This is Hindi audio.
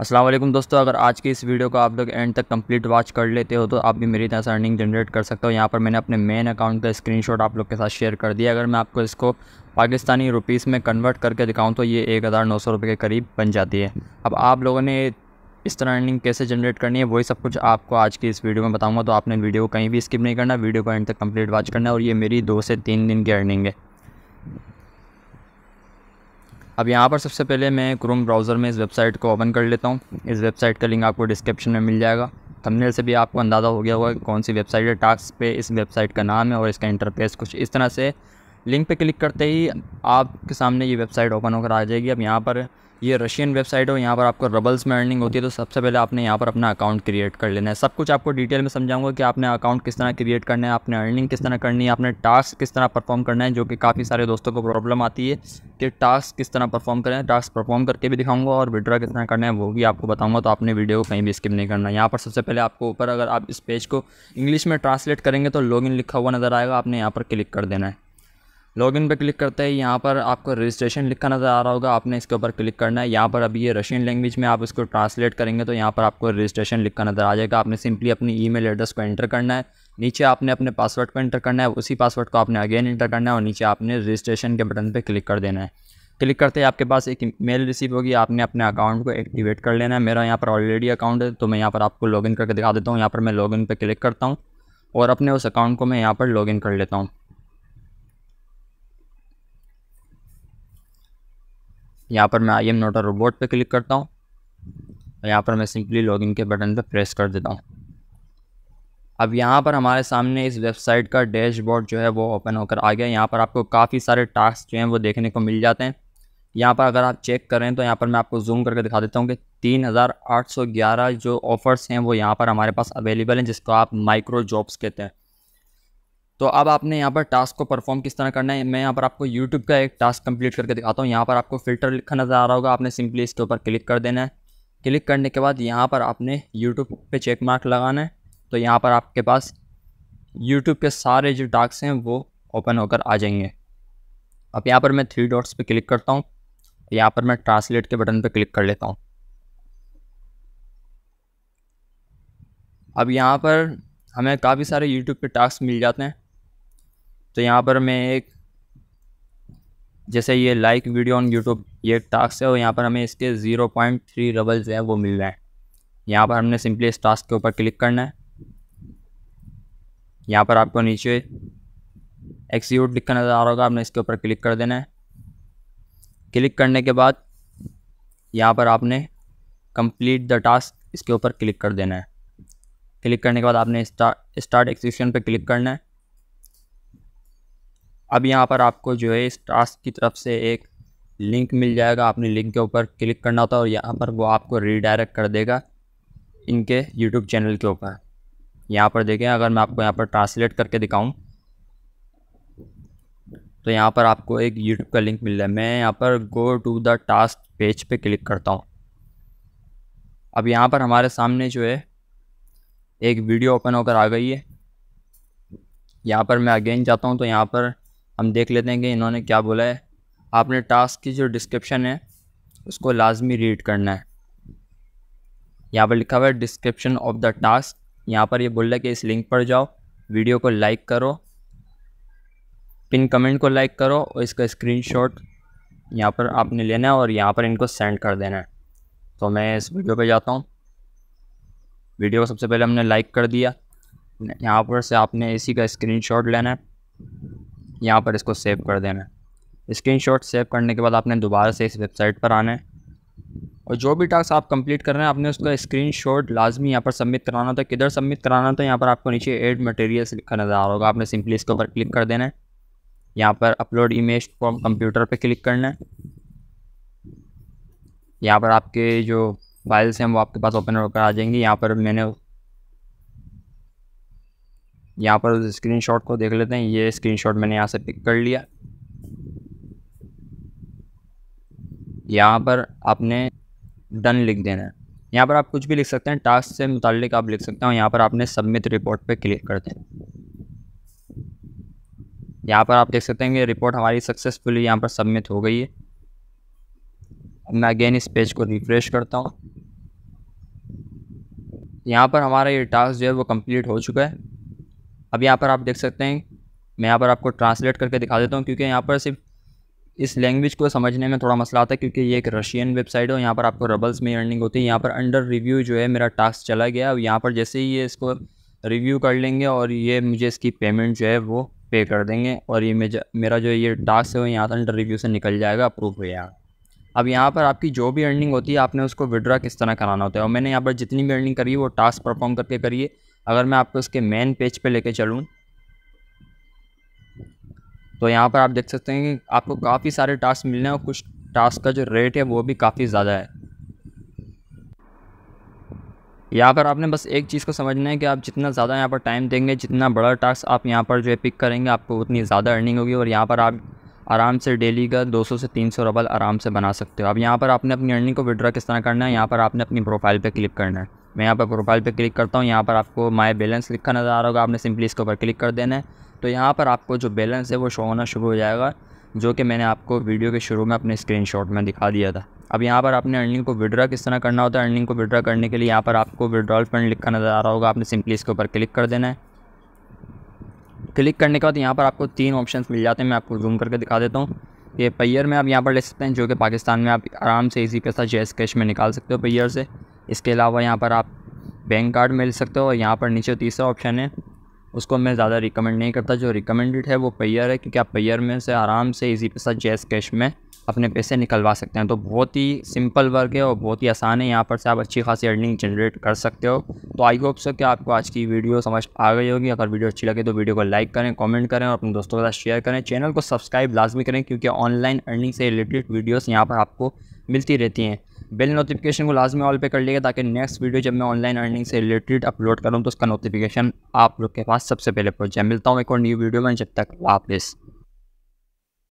असलम दोस्तों अगर आज के इस वीडियो को आप लोग एंड तक कंप्लीट वॉच कर लेते हो तो आप भी मेरी तरह से अर्निंग जनरेट कर सकते हो यहाँ पर मैंने अपने मेन अकाउंट का स्क्रीनशॉट आप लोग के साथ शेयर कर दिया अगर मैं आपको इसको पाकिस्तानी रुपीस में कन्वर्ट करके दिखाऊं तो ये एक हज़ार नौ सौ रुपये के करीब बन जाती है अब आप लोगों ने इस तरह अर्निंग कैसे जनरेट करनी है वही सब कुछ आपको आज की इस वीडियो में बताऊँगा तो आपने वीडियो को कहीं भी स्किप नहीं करना वीडियो को एंड तक कम्प्लीट वॉच करना और ये मेरी दो से तीन दिन की अर्निंग है अब यहाँ पर सबसे पहले मैं क्रोम ब्राउज़र में इस वेबसाइट को ओपन कर लेता हूँ इस वेबसाइट का लिंक आपको डिस्क्रिप्शन में मिल जाएगा थंबनेल से भी आपको अंदाज़ा हो गया होगा कौन सी वेबसाइट है टास्क पे इस वेबसाइट का नाम है और इसका इंटरफेस कुछ इस तरह से लिंक पे क्लिक करते ही आपके सामने ये वेबसाइट ओपन होकर आ जाएगी अब यहाँ पर ये रशियन वेबसाइट हो यहाँ पर आपको रबल्स में अर्निंग होती है तो सबसे पहले आपने यहाँ पर अपना अकाउंट क्रिएट कर लेना है सब कुछ आपको डिटेल में समझाऊंगा कि आपने अकाउंट किस तरह क्रिएट करना है आपने अर्निंग किस तरह करनी है आपने टास्क किस तरह परफॉर्म करना है जो कि काफ़ी सारे दोस्तों को प्रॉब्लम आती है कि टास्क किस तरह परफॉर्म करें टास्क परफॉर्म करके भी दिखाऊंगा और विड्रा किस तरह करना है वो भी आपको बताऊँगा तो आपने वीडियो को कहीं भी स्किप नहीं करना यहाँ पर सबसे पहले आपको ऊपर अगर आप इस पेज को इंग्लिश में ट्रांसलेट करेंगे तो इन लिखा हुआ नज़र आएगा आपने यहाँ पर क्लिक कर देना है लॉगिन पे क्लिक करते हैं यहाँ पर आपको रजिस्ट्रेशन लिखा नज़र आ रहा होगा आपने इसके ऊपर क्लिक करना है यहाँ पर अभी ये रशियन लैंग्वेज में आप इसको ट्रांसलेट करेंगे तो यहाँ पर आपको रजिस्ट्रेशन लिखा नज़र आ जाएगा आपने सिंपली अपनी ईमेल एड्रेस को एंटर करना है नीचे आपने अपने पासवर्ड को एंटर करना है उसी पासवर्ड को आपने अगेन एंटर करना है और नीचे आपने रजिस्ट्रेशन के बटन पर क्लिक कर देना है क्लिक करते ही आपके पास एक मेल रिसीव होगी आपने अपने अकाउंट को एक्टिवेट कर लेना है मेरा यहाँ पर ऑलरेडी अकाउंट है तो मैं यहाँ पर आपको लॉगिन करके दिखा देता हूँ यहाँ पर मैं लॉगिन पे क्लिक करता हूँ और अपने उस अकाउंट को मैं यहाँ पर लॉगिन कर लेता हूँ यहाँ पर मैं I am not a robot पर क्लिक करता हूँ और यहाँ पर मैं सिंपली लॉगिन के बटन पर प्रेस कर देता हूँ अब यहाँ पर हमारे सामने इस वेबसाइट का डैशबोर्ड जो है वो ओपन होकर आ गया यहाँ पर आपको काफ़ी सारे टास्क जो हैं वो देखने को मिल जाते हैं यहाँ पर अगर आप चेक करें तो यहाँ पर मैं आपको जूम करके दिखा देता हूँ कि तीन हज़ार आठ सौ ग्यारह जो ऑफ़र्स हैं वो यहाँ पर हमारे पास अवेलेबल हैं जिसको आप माइक्रो जॉब्स कहते हैं तो अब आपने यहाँ पर टास्क को परफॉर्म किस तरह करना है मैं यहाँ पर आपको यूट्यूब का एक टास्क कंप्लीट करके दिखाता हूँ यहाँ पर आपको फिल्टर लिखा नज़र आ रहा होगा आपने सिंपली इसके ऊपर क्लिक कर देना है क्लिक करने के बाद यहाँ पर आपने यूट्यूब पर चेक मार्क लगाना है तो यहाँ पर आपके पास यूट्यूब के सारे जो टास्क हैं वो ओपन होकर आ जाएंगे अब यहाँ पर मैं थ्री डॉट्स पर क्लिक करता हूँ यहाँ पर मैं ट्रांसलेट के बटन पर क्लिक कर लेता हूँ अब यहाँ पर हमें काफ़ी सारे यूट्यूब पे टास्क मिल जाते हैं तो यहाँ पर मैं एक जैसे ये लाइक वीडियो ऑन यूट्यूब ये टास्क है और यहाँ पर हमें इसके ज़ीरो पॉइंट थ्री रबल्स हैं वो मिल रहे हैं यहाँ पर हमने सिंपली इस टास्क के ऊपर क्लिक करना है यहाँ पर आपको नीचे एक्सिक्यूट लिख कर नज़र आ रहा होगा आपने इसके ऊपर क्लिक कर देना है क्लिक करने के बाद यहाँ पर आपने कंप्लीट द टास्क इसके ऊपर क्लिक कर देना है क्लिक करने के बाद आपने स्टार्ट एक्सीक्यूशन पर क्लिक करना है अब यहाँ पर आपको जो है इस टास्क की तरफ से एक लिंक मिल जाएगा आपने लिंक के ऊपर क्लिक करना होता है और यहाँ पर वो आपको रीडायरेक्ट कर देगा इनके यूट्यूब चैनल के ऊपर यहाँ पर देखें अगर मैं आपको यहाँ पर ट्रांसलेट करके दिखाऊँ तो यहाँ पर आपको एक यूट्यूब का लिंक मिल रहा है मैं यहाँ पर go to the task page पे क्लिक करता हूँ अब यहाँ पर हमारे सामने जो है एक वीडियो ओपन होकर आ गई है यहाँ पर मैं अगेन जाता हूँ तो यहाँ पर हम देख लेते हैं कि इन्होंने क्या बोला है आपने टास्क की जो डिस्क्रिप्शन है उसको लाजमी रीड करना है यहाँ पर लिखा हुआ है डिस्क्रिप्शन ऑफ द टास्क यहाँ पर ये यह बोल रहा है कि इस लिंक पर जाओ वीडियो को लाइक करो पिन कमेंट को लाइक करो और इसका स्क्रीनशॉट यहाँ पर आपने लेना है और यहाँ पर इनको सेंड कर देना है तो मैं इस वीडियो पे जाता हूँ वीडियो को सबसे पहले हमने लाइक कर दिया यहाँ पर से आपने इसी का शॉट लेना है यहाँ पर इसको सेव कर देना है शॉट सेव करने के बाद आपने दोबारा से इस वेबसाइट पर आना है और जो भी टास्क आप कंप्लीट कर रहे हैं आपने उसका स्क्रीन शॉट लाजमी यहाँ पर सबमिट कराना था किधर सबमिट कराना था यहाँ पर आपको नीचे एड मटेरियल्स लिखा नज़र आ रहा होगा आपने सिंपली इसके ऊपर क्लिक कर देना है यहाँ पर अपलोड इमेज फॉर्म कंप्यूटर पर क्लिक करना है यहाँ पर आपके जो फाइल्स हैं वो आपके पास ओपन होकर आ जाएंगी यहाँ पर मैंने यहाँ पर उस शॉट को देख लेते हैं ये शॉट मैंने यहाँ से पिक कर लिया यहाँ पर आपने डन लिख देना है यहाँ पर आप कुछ भी लिख सकते हैं टास्क से मुतल आप लिख सकते हैं यहाँ पर आपने सबमिट रिपोर्ट पे क्लिक कर देना यहाँ पर आप देख सकते हैं कि रिपोर्ट हमारी सक्सेसफुली यहाँ पर सबमिट हो गई है मैं अगेन इस पेज को रिफ्रेश करता हूँ यहाँ पर हमारा ये टास्क जो है वो कंप्लीट हो चुका है अब यहाँ पर आप देख सकते हैं मैं यहाँ पर आपको ट्रांसलेट करके दिखा देता हूँ क्योंकि यहाँ पर सिर्फ इस लैंग्वेज को समझने में थोड़ा मसला आता है क्योंकि ये एक रशियन वेबसाइट है यहाँ पर आपको रबल्स में अर्निंग होती है यहाँ पर अंडर रिव्यू जो है मेरा टास्क चला गया और यहाँ पर जैसे ही ये इसको रिव्यू कर लेंगे और ये मुझे इसकी पेमेंट जो है वो पे कर देंगे और ये मेरा जो ये टास्क है वो यहाँ अंडर रिव्यू से निकल जाएगा अप्रूव हो जाएगा अब यहाँ पर आपकी जो भी अर्निंग होती है आपने उसको विड्रा किस तरह कराना होता है और मैंने यहाँ पर जितनी भी अर्निंग करी है वो टास्क परफॉर्म करके करिए अगर मैं आपको इसके मेन पेज पे लेके चलूँ तो यहाँ पर आप देख सकते हैं कि आपको काफ़ी सारे टास्क मिलने हैं और कुछ टास्क का जो रेट है वो भी काफ़ी ज़्यादा है यहाँ पर आपने बस एक चीज़ को समझना है कि आप जितना ज़्यादा यहाँ पर टाइम देंगे जितना बड़ा टास्क आप यहाँ पर जो है पिक करेंगे आपको उतनी ज़्यादा अर्निंग होगी और यहाँ पर आप आराम से डेली का 200 से 300 रबल आराम से बना सकते हो अब यहाँ पर आपने अपनी अर्निंग को विड्रा किस तरह करना है यहाँ पर आपने अपनी प्रोफाइल पे क्लिक करना है मैं यहाँ पर प्रोफाइल पे क्लिक करता हूँ यहाँ पर आपको माय बैलेंस लिखा नज़र आ रहा होगा आपने सिंपली इसके ऊपर क्लिक कर देना है तो यहाँ पर आपको जो बैलेंस है वो शो होना शुरू हो जाएगा जो कि मैंने आपको वीडियो के शुरू में अपने स्क्रीनशॉट में दिखा दिया था अब यहाँ पर आपने अर्निंग को विड्रा किस तरह करना होता है अर्निंग को विड्रा करने के लिए यहाँ पर आपको विड्रॉल फंड लिखा नज़र आ रहा होगा आपने सिंपली इसके ऊपर क्लिक कर देना है क्लिक करने के बाद यहाँ पर आपको तीन ऑप्शन मिल जाते हैं मैं आपको जूम करके दिखा देता हूँ ये पैयर में आप यहाँ पर ले सकते हैं जो कि पाकिस्तान में आप आराम से इसी पैसा जैस कैश में निकाल सकते हो पैयर से इसके अलावा यहाँ पर आप बैंक कार्ड मिल सकते हो और यहाँ पर नीचे तीसरा ऑप्शन है उसको मैं ज़्यादा रिकमेंड नहीं करता जो रिकमेंडेड है वो पेयर है क्योंकि आप पेयर में से आराम से इजी पैसा जैस कैश में अपने पैसे निकलवा सकते हैं तो बहुत ही सिंपल वर्क है और बहुत ही आसान है यहाँ पर से आप अच्छी खासी अर्निंग जनरेट कर सकते हो तो आई होप सो कि आपको आज की वीडियो समझ आ गई होगी अगर वीडियो अच्छी लगे तो वीडियो को लाइक करें कमेंट करें और अपने दोस्तों के साथ शेयर करें चैनल को सब्सक्राइब लाजमी करें क्योंकि ऑनलाइन अर्निंग से रिलेटेड वीडियोज़ यहाँ पर आपको मिलती रहती हैं बेल नोटिफिकेशन को लाजमी ऑल पे कर लीजिएगा ताकि नेक्स्ट वीडियो जब मैं ऑनलाइन अर्निंग से रिलेटेड अपलोड करूँ तो उसका नोटिफिकेशन आप लोग के पास सबसे पहले पहुँच जाए मिलता हूँ एक और न्यू वीडियो में जब तक वापस